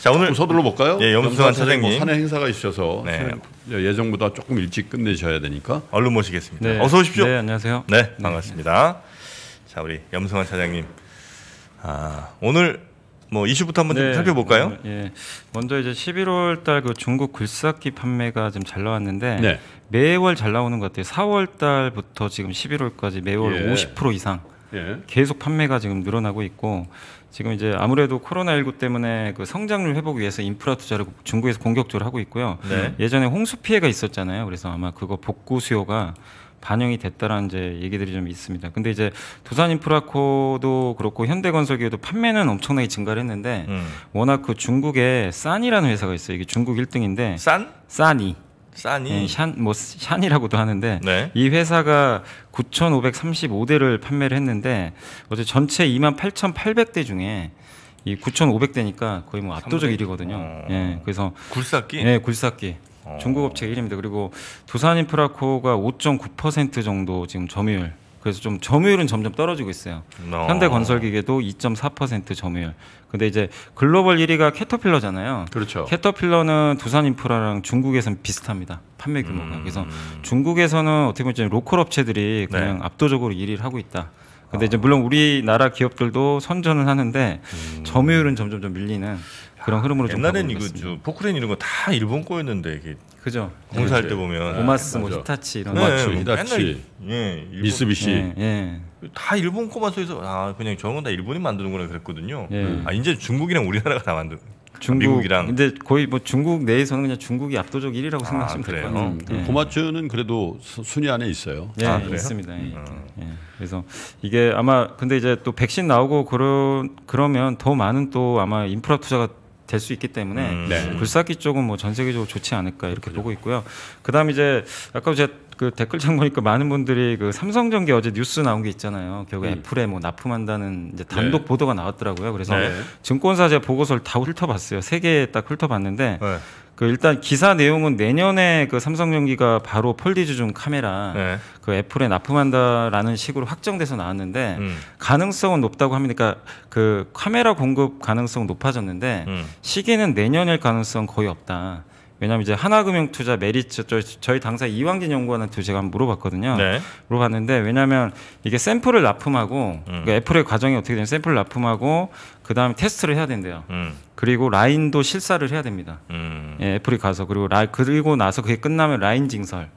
자 오늘 서둘러 볼까요? 예, 염승환 차장님 산에 뭐 행사가 있어서 네. 예정보다 조금 일찍 끝내셔야 되니까 얼른 모시겠습니다. 네. 어서 오십시오. 네, 안녕하세요. 네, 네. 반갑습니다. 자 우리 염승환 차장님, 아, 오늘 뭐 이슈부터 한번 좀 네. 살펴볼까요? 음, 예, 먼저 이제 11월달 그 중국 굴삭기 판매가 좀 잘 나왔는데 네. 매월 잘 나오는 것 같아요. 4월달부터 지금 11월까지 매월 예. 50% 이상 예. 계속 판매가 지금 늘어나고 있고 지금 이제 아무래도 코로나19 때문에 그 성장률 회복 위해서 인프라 투자를 중국에서 공격적으로 하고 있고요. 네. 예전에 홍수 피해가 있었잖아요. 그래서 아마 그거 복구 수요가 반영이 됐다라는 이제 얘기들이 좀 있습니다. 근데 이제 두산 인프라코도 그렇고 현대건설기에도 판매는 엄청나게 증가를 했는데 음. 워낙 그 중국에 싼이라는 회사가 있어요. 이게 중국 1등인데 싼? 싼이. 샤니 네, 샨뭐 샨이라고도 하는데 네. 이 회사가 9,535대를 판매를 했는데 어제 전체 28,800대 중에 이 9,500대니까 거의 뭐 압도적 일이거든요 어... 예. 그래서 굴삭기? 예, 굴삭기. 어... 중국 업체 1입니다 그리고 도산인프라코가 5.9% 정도 지금 점유율 그래서 좀 점유율은 점점 떨어지고 있어요. n 어. 현대건설기계도 2.4% 점유율. 근데 이제 글로벌 1위가 캐터필러잖아요. 그렇죠. 캐터필러는 두산인프라랑 중국에선 비슷합니다. 판매 규모가. 음. 그래서 중국에서는 어떻게 보면 로컬 업체들이 그냥 네. 압도적으로 1위를 하고 있다. 근데 아. 이제 물론 우리나라 기업들도 선전을 하는데 음. 점유율은 점점 좀 밀리는 그런 흐름으로 좀 옛날엔 이거 좀 포크렌 이런 거 다 일본 거였는데 이게 그죠 공사할 네. 때 보면 네. 오마스 뭐 히타치 이런 오마츠, 네, 뭐 히타치, 예, 미쓰비시 예, 예. 다 일본 거만 써서 아 그냥 저건 다 일본이 만드는 거라 그랬거든요. 예. 아 이제 중국이랑 우리나라가 다 만든 중국, 미국이랑 근데 거의 뭐 중국 내에서는 그냥 중국이 압도적 1위라고 아, 생각하시면 아, 될것 같요 고마츠는 그래도 순위 안에 있어요. 예, 아, 있습니다. 예. 음. 예. 그래서 이게 아마 근데 이제 또 백신 나오고 그러, 그러면 더 많은 또 아마 인프라 투자가 될수 있기 때문에 음, 네. 굴삭기 쪽은 뭐 전 세계적으로 좋지 않을까 이렇게 그렇죠. 보고 있고요. 그다음 이제 아까 제가 그 댓글창 보니까 많은 분들이 그 삼성전기 어제 뉴스 나온 게 있잖아요. 결국 음. 애플에 뭐 납품한다는 이제 네. 단독 네. 보도가 나왔더라고요. 그래서 네. 증권사 제 보고서를 다 훑어봤어요. 세개딱 훑어봤는데 네. 그 일단 기사 내용은 내년에 그 삼성전기가 바로 폴디즈중 카메라 네. 그 애플에 납품한다라는 식으로 확정돼서 나왔는데 음. 가능성은 높다고 합니다. 그까그 그러니까 카메라 공급 가능성 높아졌는데 음. 시기는 내년일 가능성 거의 없다. 왜냐하면 이제 하나금융투자 메리츠 저희 당사 이왕진 연구원한테 제가 한번 물어봤거든요. 네. 물어봤는데 왜냐하면 이게 샘플을 납품하고 음. 그러니까 애플의 과정이 어떻게 되냐면 샘플을 납품하고 그 다음에 테스트를 해야 된대요. 음. 그리고 라인도 실사를 해야 됩니다. 음. 예, 애플이 가서 그리고 라 그리고 나서 그게 끝나면 라인 징설.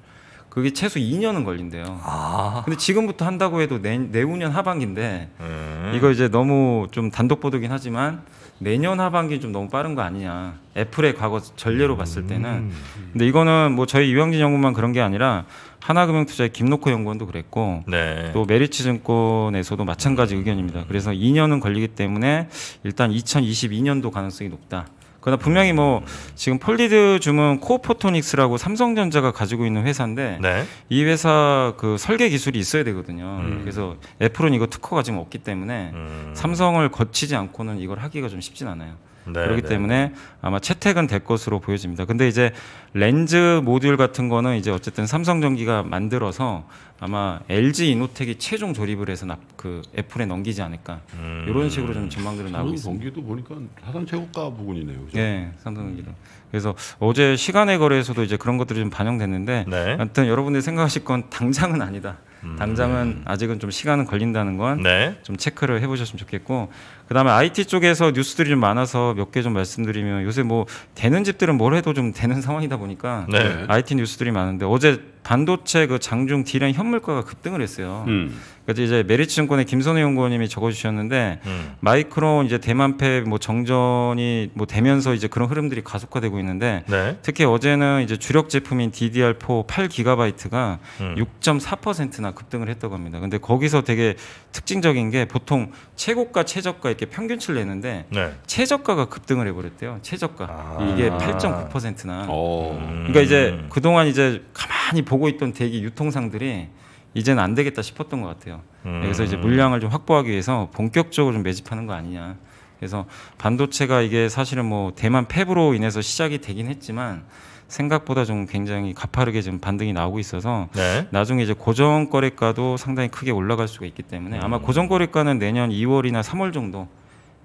그게 최소 2년은 걸린대요. 아. 근데 지금부터 한다고 해도 내, 내후년 하반기인데 음. 이거 이제 너무 좀 단독 보도긴 하지만 내년 하반기 좀 너무 빠른 거 아니냐. 애플의 과거 전례로 봤을 때는. 음. 근데 이거는 뭐 저희 유영진 연구만 그런 게 아니라 하나금융투자의 김노코 연구원도 그랬고 네. 또 메리츠증권에서도 마찬가지 의견입니다. 그래서 2년은 걸리기 때문에 일단 2022년도 가능성이 높다. 그러나 분명히 뭐 지금 폴리드 주문 코포토닉스라고 어 삼성전자가 가지고 있는 회사인데 네. 이 회사 그 설계 기술이 있어야 되거든요. 음. 그래서 애플은 이거 특허가 지금 없기 때문에 음. 삼성을 거치지 않고는 이걸 하기가 좀 쉽진 않아요. 네, 그렇기 네. 때문에 네. 아마 채택은 될 것으로 보여집니다. 근데 이제 렌즈 모듈 같은 거는 이제 어쨌든 삼성전기가 만들어서 아마 LG 이노텍이 최종 조립을 해서 나, 그 애플에 넘기지 않을까 음. 이런 식으로 좀 전망들이 나오고 있습니다. 전기도 보니까 사상 최고가 부분이네요. 그렇죠? 네, 삼성전기도. 그래서 어제 시간의 거래에서도 이제 그런 것들이 좀 반영됐는데, 네. 아무튼 여러분들이 생각하실 건 당장은 아니다. 음, 당장은 네. 아직은 좀 시간은 걸린다는 건좀 네. 체크를 해보셨으면 좋겠고 그다음에 IT 쪽에서 뉴스들이 좀 많아서 몇 개 좀 말씀드리면 요새 뭐 되는 집들은 뭘 해도 좀 되는 상황이다 보니까 네. IT 뉴스들이 많은데 어제 반도체 그 장중 D랑 현물가가 급등을 했어요. 음. 그래서 이제 메리츠증권의 김선우 연구원님이 적어주셨는데 음. 마이크론 이제 대만패 뭐 정전이 뭐 되면서 이제 그런 흐름들이 가속화되고 있는데 네. 특히 어제는 이제 주력 제품인 DDR4 8GB가 음. 6.4%나 급등을 했다고 합니다. 근데 거기서 되게 특징적인 게 보통 최고가 최저가 이렇게 평균치를 내는데 네. 최저가가 급등을 해버렸대요. 최저가 아. 이게 8.9%나. 어. 음. 그러니까 이제 그동안 이제 가만히 보고 있던 대기 유통상들이 이제는 안 되겠다 싶었던 것 같아요. 음. 그래서 이제 음. 물량을 좀 확보하기 위해서 본격적으로 좀 매집하는 거 아니냐. 그래서 반도체가 이게 사실은 뭐 대만 팹으로 인해서 시작이 되긴 했지만 생각보다 좀 굉장히 가파르게 지금 반등이 나오고 있어서 네. 나중에 이제 고정 거래가도 상당히 크게 올라갈 수가 있기 때문에 아마 음. 고정 거래가는 내년 2월이나 3월 정도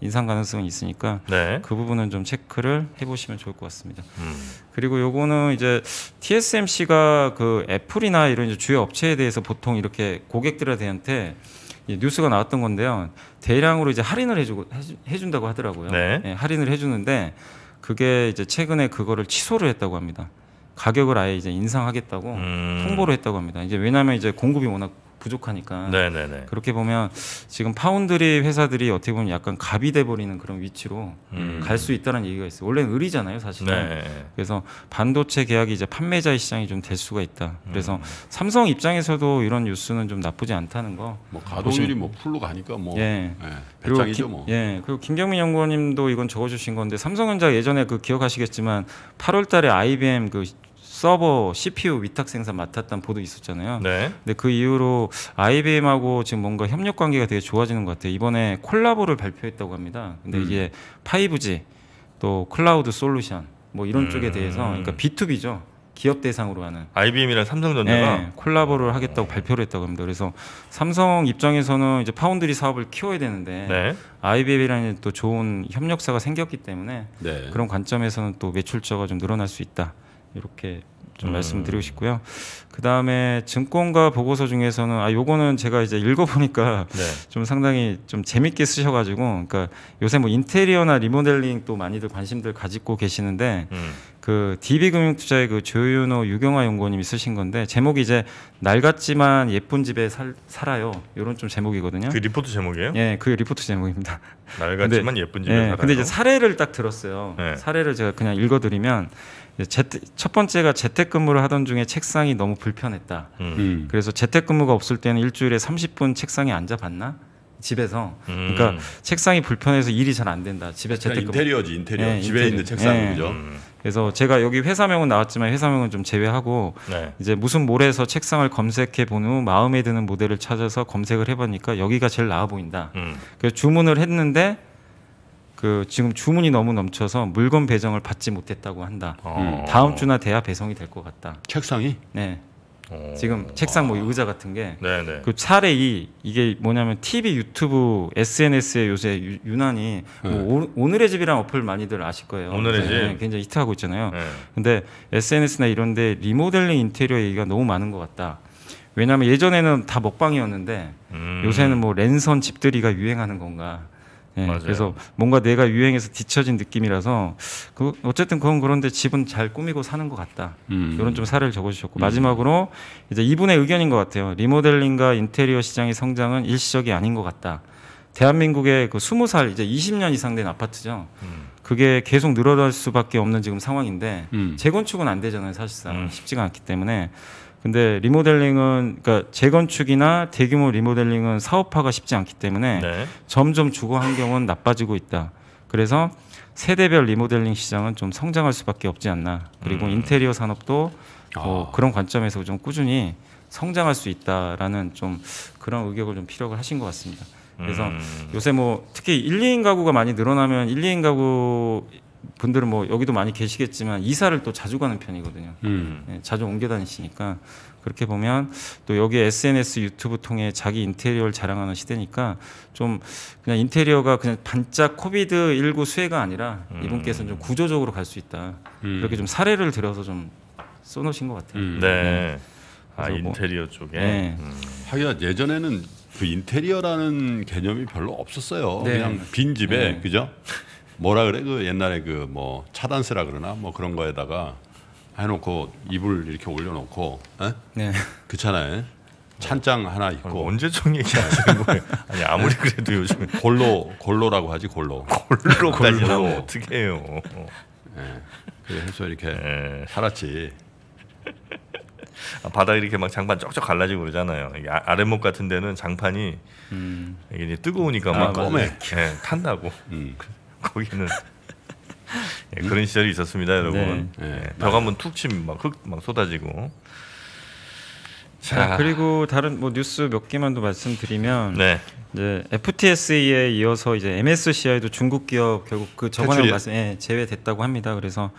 인상 가능성이 있으니까 네. 그 부분은 좀 체크를 해보시면 좋을 것 같습니다. 음. 그리고 요거는 이제 TSMC가 그 애플이나 이런 주요 업체에 대해서 보통 이렇게 고객들한테 뉴스가 나왔던 건데요. 대량으로 이제 할인을 해주고 해준다고 하더라고요. 네. 예, 할인을 해주는데 그게 이제 최근에 그거를 취소를 했다고 합니다. 가격을 아예 이제 인상하겠다고 음. 통보를 했다고 합니다. 이제 왜냐하면 이제 공급이 워낙 부족하니까 네네네. 그렇게 보면 지금 파운드리 회사들이 어떻게 보면 약간 갑이 돼버리는 그런 위치로 음. 갈수 있다는 얘기가 있어요. 원래는 을이잖아요, 사실은. 네. 그래서 반도체 계약이 이제 판매자의 시장이 좀 될 수가 있다. 그래서 음. 삼성 입장에서도 이런 뉴스는 좀 나쁘지 않다는 거. 뭐 가동률이 뭐 풀로 가니까 뭐 예. 예. 배짱이죠 그리고 뭐. 예. 그리고 김경민 연구원님도 이건 적어주신 건데 삼성전자 예전에 그 기억하시겠지만 8월달에 IBM 그 서버 CPU 위탁 생산 맡았던 보도 있었잖아요. 네. 근데 그 이후로 IBM하고 지금 뭔가 협력 관계가 되게 좋아지는 것 같아요. 이번에 콜라보를 발표했다고 합니다. 근데 음. 이게 5G 또 클라우드 솔루션 뭐 이런 음. 쪽에 대해서 그러니까 B2B죠. 기업 대상으로 하는 IBM이랑 삼성전자가 네, 콜라보를 하겠다고 발표를 했다고 합니다. 그래서 삼성 입장에서는 이제 파운드리 사업을 키워야 되는데 네. IBM이라는 또 좋은 협력사가 생겼기 때문에 네. 그런 관점에서는 또 매출처가 좀 늘어날 수 있다. 이렇게 좀 음. 말씀드리고 싶고요. 그 다음에 증권가 보고서 중에서는 아 요거는 제가 이제 읽어보니까 네. 좀 상당히 좀 재밌게 쓰셔가지고 그러니까 요새 뭐 인테리어나 리모델링 또 많이들 관심들 가지고 계시는데 음. 그 DB금융투자의 그 조윤호 유경화 연구원님이 쓰신 건데 제목이 이제 낡았지만 예쁜 집에 살, 살아요 이런 좀 제목이거든요. 그 리포트 제목이에요? 예, 그 리포트 제목입니다. 낡았지만 근데, 예쁜 집에 예, 살아요. 근데 이제 사례를 딱 들었어요. 네. 사례를 제가 그냥 읽어드리면. 재택, 첫 번째가 재택근무를 하던 중에 책상이 너무 불편했다. 음. 음. 그래서 재택근무가 없을 때는 일주일에 30분 책상에 앉아봤나? 집에서 그러니까 음. 그러니까 책상이 불편해서 일이 잘 안 된다. 집에 재택근무 인테리어지 인테리어 네, 집에 인테리어. 있는 책상이죠. 네. 음. 그래서 제가 여기 회사명은 나왔지만 회사명은 좀 제외하고 네. 이제 무슨 모래에서 책상을 검색해 본 후 마음에 드는 모델을 찾아서 검색을 해보니까 여기가 제일 나아 보인다. 음. 그래서 주문을 했는데 그 지금 주문이 너무 넘쳐서 물건 배정을 받지 못했다고 한다. 어. 음. 다음 주나 돼야 배송이 될 것 같다. 책상이? 네. 오. 어. 지금 책상 뭐 의자 같은 게그 네, 네. 차례 이 이게 뭐냐면 TV, 유튜브, SNS에 요새 유, 유난히 뭐 네. 뭐 오, 늘의 집이란 어플 많이들 아실 거예요. 오늘의 네, 집 네, 굉장히 히트하고 있잖아요. 네. 근데 SNS나 이런데 리모델링 인테리어 얘기가 너무 많은 것 같다. 왜냐하면 예전에는 다 먹방이었는데 음. 요새는 뭐 랜선 집들이가 유행하는 건가. 예, 맞아요. 그래서 뭔가 내가 유행에서 뒤처진 느낌이라서 그 어쨌든 그건 그런데 집은 잘 꾸미고 사는 것 같다. 음. 이런 좀 사례를 적어주셨고 음. 마지막으로 이제 이분의 의견인 것 같아요. 리모델링과 인테리어 시장의 성장은 일시적이 아닌 것 같다. 대한민국의 그 스무 살 이제 20년 이상 된 아파트죠. 음. 그게 계속 늘어날 수밖에 없는 지금 상황인데 음. 재건축은 안 되잖아요 사실상 음. 쉽지가 않기 때문에 근데 리모델링은 그러니까 재건축이나 대규모 리모델링은 사업화가 쉽지 않기 때문에 네. 점점 주거 환경은 나빠지고 있다. 그래서 세대별 리모델링 시장은 좀 성장할 수밖에 없지 않나. 그리고 음. 인테리어 산업도 뭐 아. 그런 관점에서 좀 꾸준히 성장할 수 있다라는 좀 그런 의견을 좀 피력을 하신 것 같습니다. 그래서 음. 요새 뭐 특히 1, 2인 가구가 많이 늘어나면 1, 2인 가구 분들은 뭐 여기도 많이 계시겠지만 이사를 또 자주 가는 편이거든요. 음. 네, 자주 옮겨 다니시니까 그렇게 보면 또 여기 SNS 유튜브 통해 자기 인테리어를 자랑하는 시대니까 좀 그냥 인테리어가 그냥 반짝 코비드 19 수혜가 아니라 음. 이분께서는 좀 구조적으로 갈 수 있다. 음. 그렇게 좀 사례를 들어서 좀 써놓으신 것 같아요. 음. 네. 네. 아 뭐 인테리어 쪽에. 네. 음. 하기야 예전에는 그 인테리어라는 개념이 별로 없었어요. 네. 그냥 빈 집에 네. 그죠? 뭐라 그래 그 옛날에 그 뭐 차단세라 그러나 뭐 그런 거에다가 해놓고 이불 이렇게 올려놓고 에? 네. 그차아요 찬장 하나 아, 있고 언제 쯤 얘기하시는 거예요? 아니 아무리 그래도 요즘 골로 골로라고 하지 골로 골로 골로. 어떻게 해요? 네. 그래서 이렇게 네. 살았지. 아, 바닥 이렇게 막 장판 쪽쪽 갈라지고 그러잖아요. 이 아, 랫목 같은 데는 장판이 음. 이게 뜨거우니까 아, 막 껌에 네, 탄다고. 음. 거기는 예, 그런 시절이 있었습니다, 여러분. 네. 예, 네. 벽 한번 툭 치면 막흙막 쏟아지고. 자. 자, 그리고 다른 뭐 뉴스 몇 개만 더 말씀드리면 네. 이제 FTSE에 이어서 이제 MSCI도 중국 기업 결국 그 저번에 말씀 예, 제외됐다고 합니다. 그래서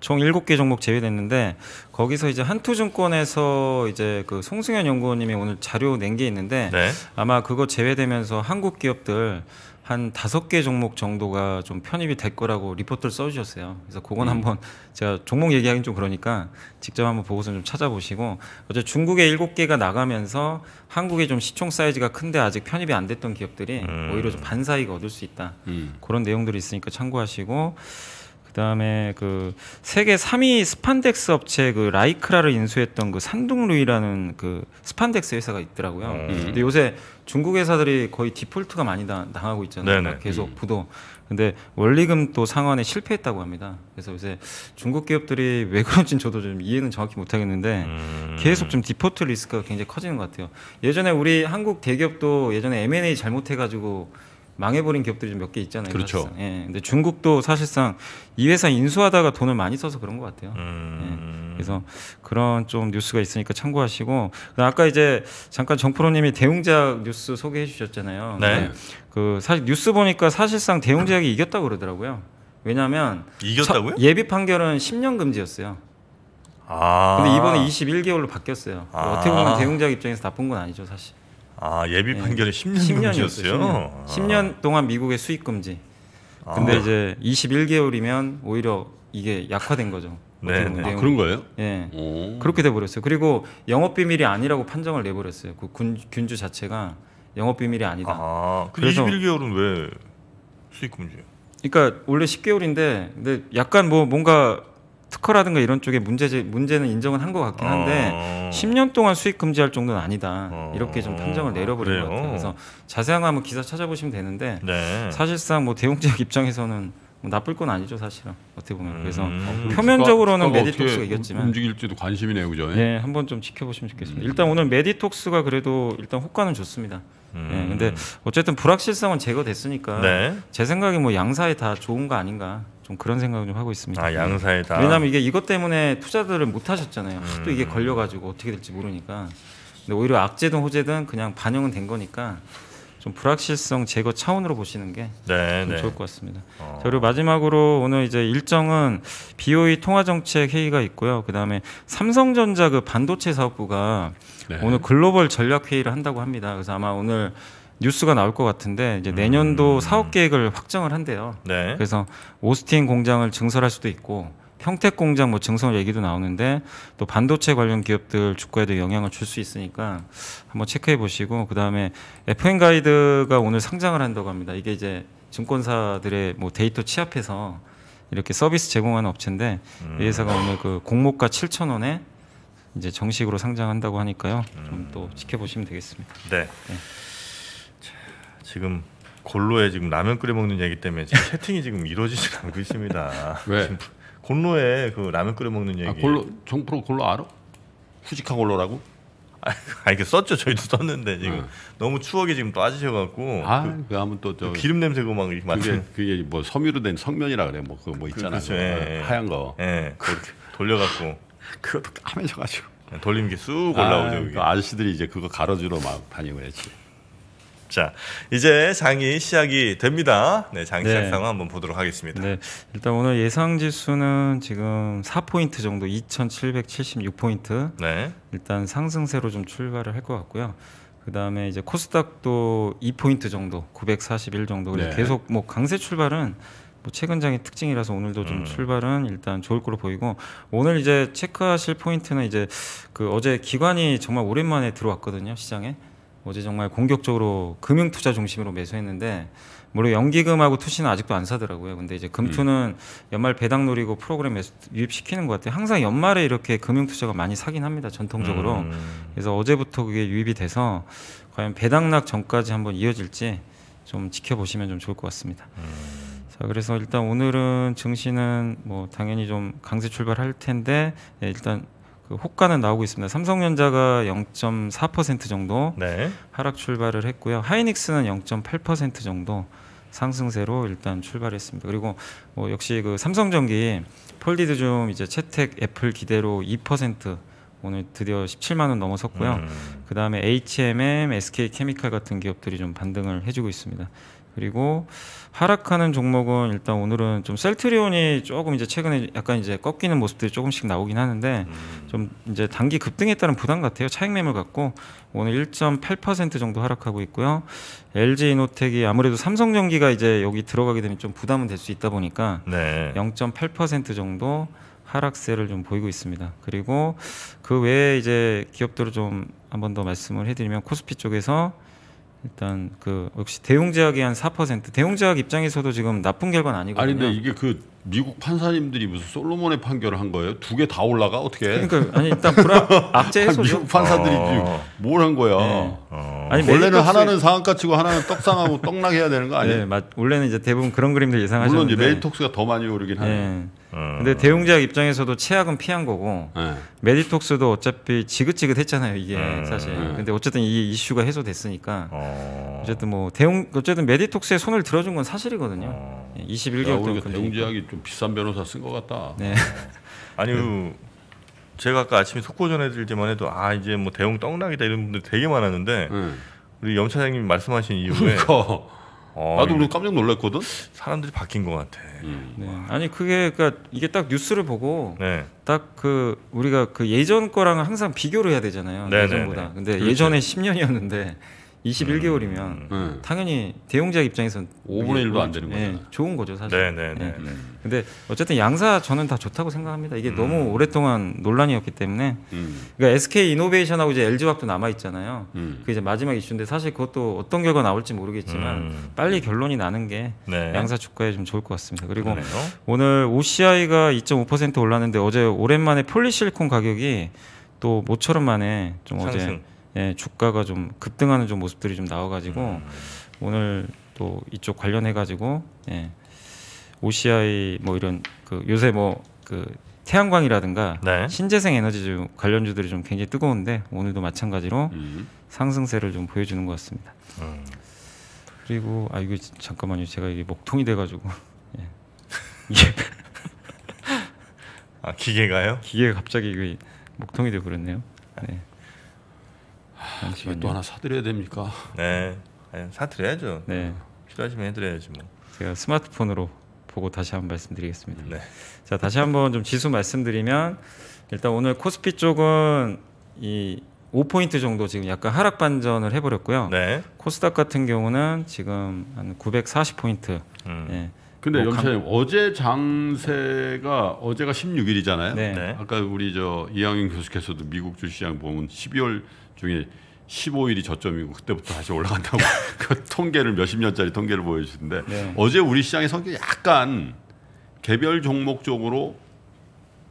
총 7개 종목 제외됐는데 거기서 이제 한투증권에서 이제 그 송승현 연구원님이 오늘 자료 낸 게 있는데 네. 아마 그거 제외되면서 한국 기업들 한 다섯 개 종목 정도가 좀 편입이 될 거라고 리포트를 써주셨어요. 그래서 그건 음. 한번 제가 종목 얘기하기는좀 그러니까 직접 한번 보고서 좀 찾아보시고 어제 중국에 일곱 개가 나가면서 한국의 좀 시총 사이즈가 큰데 아직 편입이 안 됐던 기업들이 음. 오히려 좀 반사익 얻을 수 있다. 음. 그런 내용들이 있으니까 참고하시고 그다음에 그 세계 3위 스판덱스 업체 그 라이크라를 인수했던 그 산둥루이라는 그 스판덱스 회사가 있더라고요. 음. 음. 근데 요새 중국 회사들이 거의 디폴트가 많이 다, 당하고 있잖아요. 네네. 계속 음. 부도. 근데 원리금 또 상환에 실패했다고 합니다. 그래서 요새 중국 기업들이 왜그런지 저도 좀 이해는 정확히 못하겠는데 음. 계속 좀 디폴트 리스크가 굉장히 커지는 것 같아요. 예전에 우리 한국 대기업도 예전에 M&A 잘못해가지고 망해버린 기업들이 몇 개 있잖아요. 그렇죠. 사실상. 예. 근데 중국도 사실상 이 회사 인수하다가 돈을 많이 써서 그런 것 같아요. 음... 예. 그래서 그런 좀 뉴스가 있으니까 참고하시고 아까 이제 잠깐 정프로님이 대웅제약 뉴스 소개해 주셨잖아요. 네. 그 사실 뉴스 보니까 사실상 대웅제약이 이겼다 고 그러더라고요. 왜냐하면 이겼다고요? 예비 판결은 10년 금지였어요. 아. 근데 이번에 21개월로 바뀌었어요. 아. 어떻게 보면 대웅작 입장에서 나쁜 건 아니죠, 사실. 아 예비 예. 판결이 10년이었어요. 10년, 10년 동안 미국의 수입 금지. 근데 아. 이제 21개월이면 오히려 이게 약화된 거죠. 네, 네. 아, 그런 거예요? 예. 오. 그렇게 돼 버렸어요. 그리고 영업 비밀이 아니라고 판정을 내 버렸어요. 그 군, 균주 자체가 영업 비밀이 아니다. 아, 그 그래서 21개월은 왜 수익 금지예요? 그러니까 원래 10개월인데 근데 약간 뭐 뭔가 특허라든가 이런 쪽에 문제 문제는 인정은 한 것 같긴 한데 어... 10년 동안 수익 금지할 정도는 아니다 어... 이렇게 좀 판정을 내려버린 것 같아요. 그래서 자세한 거 한번 기사 찾아보시면 되는데 네. 사실상 뭐 대웅제약 입장에서는 뭐 나쁠 건 아니죠 사실은 어떻게 보면 그래서 음... 아, 표면적으로는 그가, 메디톡스가 이겼지만 움직일지도 관심이네요 그죠? 예, 네, 한번 좀 지켜보시면 좋겠습니다. 음... 일단 오늘 메디톡스가 그래도 일단 효과는 좋습니다. 네, 음. 예, 근데 어쨌든 불확실성은 제거됐으니까 네. 제 생각에 뭐 양사에 다 좋은 거 아닌가 좀 그런 생각을 좀 하고 있습니다. 아 네. 양사에다. 왜냐하면 이게 이것 때문에 투자들을 못 하셨잖아요. 음. 또 이게 걸려가지고 어떻게 될지 모르니까. 근데 오히려 악재든 호재든 그냥 반영은 된 거니까 좀 불확실성 제거 차원으로 보시는 게 네, 네. 좋을 것 같습니다. 어. 그리고 마지막으로 오늘 이제 일정은 BOE 통화정책 회의가 있고요. 그 다음에 삼성전자 그 반도체 사업부가 네. 오늘 글로벌 전략 회의를 한다고 합니다. 그래서 아마 오늘 뉴스가 나올 것 같은데 이제 음. 내년도 음. 사업 계획을 확정을 한대요. 네. 그래서 오스틴 공장을 증설할 수도 있고 평택 공장 뭐 증설 얘기도 나오는데 또 반도체 관련 기업들 주가에도 영향을 줄 수 있으니까 한번 체크해 보시고 그다음에 FN 가이드가 오늘 상장을 한다고 합니다. 이게 이제 증권사들의 뭐 데이터 취합해서 이렇게 서비스 제공하는 업체인데 음. 이 회사가 오늘 그 공모가 7천 원에 이제 정식으로 상장한다고 하니까요. 좀또 음. 지켜보시면 되겠습니다. 네. 네. 지금 골로에 지금 라면 끓여 먹는 얘기 때문에 지금 채팅이 지금 이루어지지 않고 있습니다. 왜? 골로에 그 라면 끓여 먹는 아, 얘기. 아, 골로 정프로 골로 알아? 후지카 골로라고? 아 이게 그 썼죠 저희도 썼는데 지금 어. 너무 추억이 지금 빠지셔갖고 아 그, 아무 그 또저 그 기름 냄새고 막 이렇게 그게 그게 뭐 섬유로 된 성면이라 그래 뭐 그뭐 뭐 있잖아요 그, 뭐 예, 예, 하얀 거 예, 그렇게 돌려갖고 그것도 까매져가지고 돌리는 게쑥 올라오죠 아, 그 아저씨들이 이제 그거 가로주로 막 다니고 그랬지 자, 이제 장이 시작이 됩니다. 네, 장 네. 시작 상황 한번 보도록 하겠습니다. 네, 일단 오늘 예상 지수는 지금 4포인트 정도 2,776포인트. 네. 일단 상승세로 좀 출발을 할 것 같고요. 그 다음에 이제 코스닥도 2포인트 정도, 941 정도. 그래서 네. 계속 뭐 강세 출발은 뭐 최근장의 특징이라서 오늘도 좀 음. 출발은 일단 좋을 거로 보이고 오늘 이제 체크하실 포인트는 이제 그 어제 기관이 정말 오랜만에 들어왔거든요 시장에 어제 정말 공격적으로 금융 투자 중심으로 매수했는데 물론 연기금하고 투시는 아직도 안 사더라고요. 근데 이제 금투는 음. 연말 배당 노리고 프로그램 매수 유입시키는 것 같아요. 항상 연말에 이렇게 금융 투자가 많이 사긴 합니다. 전통적으로. 음. 그래서 어제부터 그게 유입이 돼서 과연 배당락 전까지 한번 이어질지 좀 지켜보시면 좀 좋을 것 같습니다. 음. 그래서 일단 오늘은 증시는 뭐 당연히 좀 강세 출발할 텐데 예, 일단 그 호가는 나오고 있습니다. 삼성전자가 0.4% 정도 네. 하락 출발을 했고요. 하이닉스는 0.8% 정도 상승세로 일단 출발했습니다. 그리고 뭐 역시 그 삼성전기 폴리드 좀 이제 채택 애플 기대로 2% 오늘 드디어 17만 원 넘어섰고요. 음. 그다음에 H&M, SK 케미칼 같은 기업들이 좀 반등을 해주고 있습니다. 그리고 하락하는 종목은 일단 오늘은 좀 셀트리온이 조금 이제 최근에 약간 이제 꺾이는 모습들이 조금씩 나오긴 하는데 음. 좀 이제 단기 급등에 따른 부담 같아요. 차익 매물 같고 오늘 1.8% 정도 하락하고 있고요. LG 이노텍이 아무래도 삼성전기가 이제 여기 들어가게 되면 좀 부담은 될 수 있다 보니까 네. 0.8% 정도 하락세를 좀 보이고 있습니다. 그리고 그 외에 이제 기업들을 좀한 번 더 말씀을 해드리면 코스피 쪽에서 일단 그 역시 대웅제약이 한 4% 대웅제약 입장에서도 지금 나쁜 결과는 아니거든요. 아니 근데 이게 그 미국 판사님들이 무슨 솔로몬의 판결을 한 거예요? 두 개 다 올라가 어떻게? 그러니까 아니 일단 불안 악재 해소죠. 미국 판사들이 어... 뭘한 거야? 네. 어... 아니 원래는 메이크스 하나는 상한가치고 하나는 떡상하고 떡락해야 되는 거 아니에요? 네, 맞, 원래는 이제 대부분 그런 그림들 예상하셨는데 물론 이제 메일톡스가 더 많이 오르긴 네. 하네요. 네. 음. 근데 대웅제약 입장에서도 최악은 피한 거고 네. 메디톡스도 어차피 지긋지긋했잖아요 이게 음. 사실. 네. 근데 어쨌든 이 이슈가 해소됐으니까 어. 쨌든뭐 대웅 어쨌든 메디톡스에 손을 들어준 건 사실이거든요. 어. 21개월 예, 동안 그 대웅제약이 좀 비싼 변호사 쓴 것 같다. 네. 네. 아니 그, 제가 아까 아침에 속보 전해드리기만 해도 아 이제 뭐 대웅 떡락이다 이런 분들 되게 많았는데 음. 우리 염 차장님 말씀하신 이후에 그러니까. 어, 나도 우리 깜짝 놀랐거든. 사람들이 바뀐 것 같아. 음. 네. 아니 그게 그러니까 이게 딱 뉴스를 보고 네. 딱그 우리가 그 예전 거랑 항상 비교를 해야 되잖아요. 네네네. 네, 예전보다. 네. 근데 그렇죠. 예전에 10년이었는데 21개월이면 음. 음. 네. 당연히 대용자 입장에서는 5분의 1도 뭐 안 되는 예, 거잖요 네, 좋은 거죠 사실. 네네네. 네. 예. 네, 네. 음. 근데 어쨌든 양사 저는 다 좋다고 생각합니다. 이게 음. 너무 오랫동안 논란이었기 때문에 음. 그러니까 SK 이노베이션하고 이제 LG 왁도 남아 있잖아요. 음. 그 이제 마지막 이슈인데 사실 그것도 어떤 결과 나올지 모르겠지만 빨리 결론이 나는 게 네. 양사 주가에 좀 좋을 것 같습니다. 그리고 그러네요. 오늘 OCI가 2.5% 올랐는데 어제 오랜만에 폴리실리콘 가격이 또 모처럼 만에 좀 상승. 어제 예, 주가가 좀 급등하는 좀 모습들이 좀 나와가지고 음. 오늘 또 이쪽 관련해가지고 예, OCI 뭐 이런 그 요새 뭐 그 태양광이라든가 네. 신재생 에너지 관련주들이 좀 굉장히 뜨거운데 오늘도 마찬가지로 음. 상승세를 좀 보여주는 것 같습니다. 음. 그리고 아 이거 잠깐만요 제가 이게 목통이 돼가지고 예. 아 기계가요? 기계가 갑자기 이게 목통이 되고 그랬네요. 네. 잠시만또 하나 사드려야 됩니까? 네, 사드려야죠. 네, 필요하시면 해드려야지 뭐. 제가 스마트폰으로 보고 다시 한번 말씀드리겠습니다. 네. 자, 다시 한번 좀 지수 말씀드리면 일단 오늘 코스피 쪽은 이 5포인트 정도 지금 약간 하락 반전을 해버렸고요. 네. 코스닥 같은 경우는 지금 한 940포인트 음. 예, 근데 뭐 영찬님 어제 장세가 어제가 16일이잖아요. 네. 네. 아까 우리 저이양인 교수께서도 미국 주시장 보면 12월 중에 15일이 저점이고 그때부터 다시 올라간다고 그 통계를 몇십 년짜리 통계를 보여주는데 네. 어제 우리 시장의 성격이 약간 개별 종목 쪽으로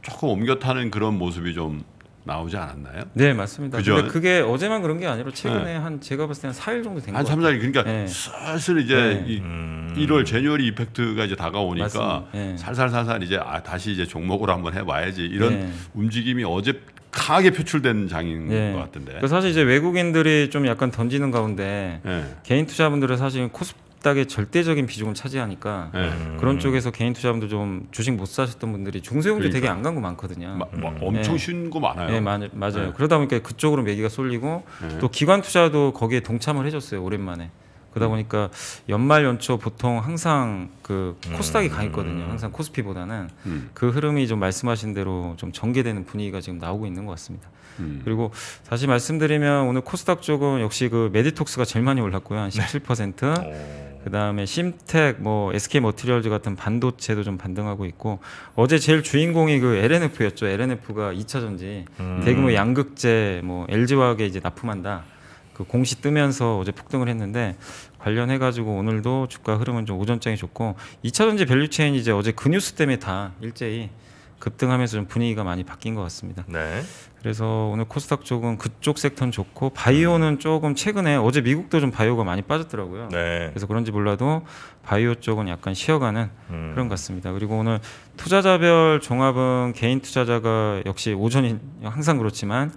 조금 옮겨 타는 그런 모습이 좀 나오지 않았나요? 네, 맞습니다. 그죠? 근데 그게 어제만 그런 게 아니라 네. 최근에 네. 한 제가 봤을 때한 4일 정도 된거예요한 3, 4일 그러니까 네. 슬슬 이제 네. 이 음. 1월 제뉴얼리 이펙트가 이제 다가오니까 네. 살살살살 이제 아, 다시 이제 종목으로 한번 해 봐야지. 이런 네. 움직임이 어제 강하게 표출된 장인 네. 것 같은데. 그 사실 이제 외국인들이 좀 약간 던지는 가운데 네. 개인 투자분들은 사실 코스 주식닥의 절대적인 비중을 차지하니까 네. 그런 쪽에서 개인 투자분들 좀 주식 못 사셨던 분들이 중소형주 그러니까. 되게 안 간 거 많거든요. 마, 마, 뭐 음. 엄청 네. 쉬운 거 많아요. 네, 마, 맞아요. 네. 그러다 보니까 그쪽으로 매기가 쏠리고 네. 또 기관 투자도 거기에 동참을 해줬어요. 오랜만에. 그러다 음. 보니까 연말 연초 보통 항상 그 코스닥이 강했거든요. 음. 항상 코스피보다는 음. 그 흐름이 좀 말씀하신 대로 좀 전개되는 분위기가 지금 나오고 있는 것 같습니다. 음. 그리고 다시 말씀드리면 오늘 코스닥 쪽은 역시 그 메디톡스가 제일 많이 올랐고요. 한 17%. 네. 그 다음에 심텍, 뭐 SK 머티리얼즈 같은 반도체도 좀 반등하고 있고 어제 제일 주인공이 그 LNF였죠. LNF가 2차전지 음. 대규모 양극재, 뭐 LG화학에 이제 납품한다. 그 공시 뜨면서 어제 폭등을 했는데 관련해 가지고 오늘도 주가 흐름은 좀 오전장이 좋고 2차전지 밸류체인 이제 어제 그 뉴스 때문에 다 일제히 급등하면서 좀 분위기가 많이 바뀐 것 같습니다. 네. 그래서 오늘 코스닥 쪽은 그쪽 섹터는 좋고 바이오는 음. 조금 최근에 어제 미국도 좀 바이오가 많이 빠졌더라고요. 네. 그래서 그런지 몰라도 바이오 쪽은 약간 쉬어가는 음. 그런 것 같습니다. 그리고 오늘 투자자별 종합은 개인 투자자가 역시 오전이 항상 그렇지만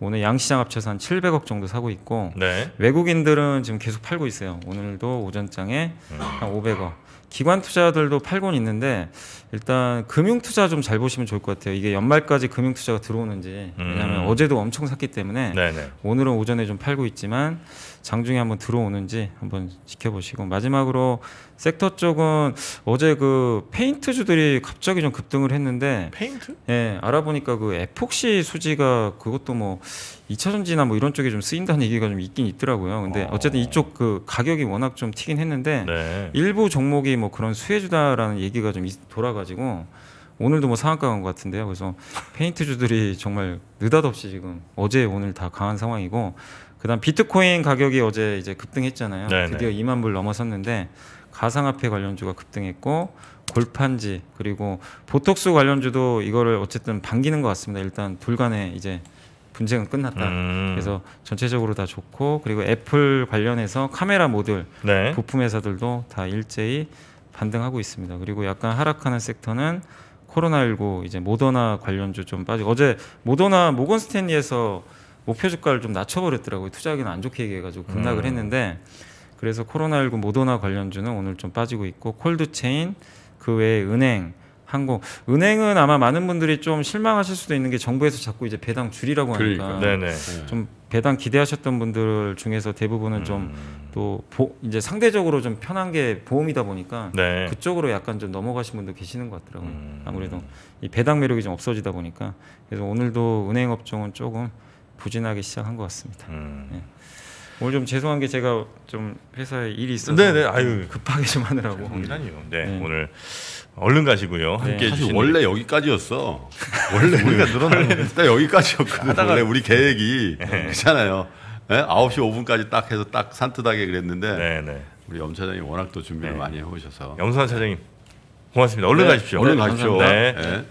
오늘 양시장 합쳐서 한 700억 정도 사고 있고 네. 외국인들은 지금 계속 팔고 있어요. 오늘도 오전장에 음. 한 500억. 기관 투자들도 팔곤 있는데 일단 금융 투자 좀 잘 보시면 좋을 것 같아요. 이게 연말까지 금융 투자가 들어오는지 왜냐하면 음. 어제도 엄청 샀기 때문에 네네. 오늘은 오전에 좀 팔고 있지만 장중에 한번 들어오는지 한번 지켜보시고 마지막으로 섹터 쪽은 어제 그 페인트주들이 갑자기 좀 급등을 했는데 페인트? 예, 알아보니까 그 에폭시 수지가 그것도 뭐 2차 전지나 뭐 이런 쪽에 좀 쓰인다는 얘기가 좀 있긴 있더라고요. 근데 어. 쨌든 이쪽 그 가격이 워낙 좀 튀긴 했는데 네. 일부 종목이 뭐 그런 수혜주다라는 얘기가 좀 돌아가지고 오늘도 뭐 상한가 간것 같은데요. 그래서 페인트주들이 정말 느닷없이 지금 어제 오늘 다 강한 상황이고 그다음 비트코인 가격이 어제 이제 급등했잖아요. 네네. 드디어 2만 불 넘어섰는데 가상화폐 관련주가 급등했고 골판지 그리고 보톡스 관련주도 이거를 어쨌든 반기는 것 같습니다. 일단 둘 간에 이제 분쟁은 끝났다. 음. 그래서 전체적으로 다 좋고 그리고 애플 관련해서 카메라 모듈 네. 부품 회사들도 다 일제히 반등하고 있습니다. 그리고 약간 하락하는 섹터는 코로나19 이제 모더나 관련주 좀 빠지고 어제 모더나 모건스탠리에서 목표 주가를 좀 낮춰버렸더라고요. 투자하기는 안 좋게 얘기해가지고 급락을 음. 했는데 그래서 코로나19 모더나 관련주는 오늘 좀 빠지고 있고 콜드체인 그 외에 은행 항공 은행은 아마 많은 분들이 좀 실망하실 수도 있는 게 정부에서 자꾸 이제 배당 줄이라고 하니까 그러니까. 좀 배당 기대하셨던 분들 중에서 대부분은 음. 좀또 이제 상대적으로 좀 편한 게 보험이다 보니까 네. 그쪽으로 약간 좀 넘어가신 분도 계시는 것 같더라고요. 음. 아무래도 이 배당 매력이 좀 없어지다 보니까 그래서 오늘도 은행 업종은 조금 부진하기 시작한 것 같습니다. 음. 네. 오늘 좀 죄송한 게 제가 좀 회사에 일이 있어서 네네, 네. 아유. 급하게 좀 하느라고. 아니요. 네, 네, 오늘 얼른 가시고요. 네. 함께 사주시 원래 여기까지였어. 원래 우리가 늘어나는 딱 여기까지였거든. 하다가... 원래 우리 계획이 그잖아요 네? 9시 예? 5분까지 딱 해서 딱 산뜻하게 그랬는데 네네. 네. 우리 염 차장님 워낙 또 준비를 많이 해오셔서 염선 차장님 고맙습니다. 얼른 가십시오. 얼른 가십시오. 네.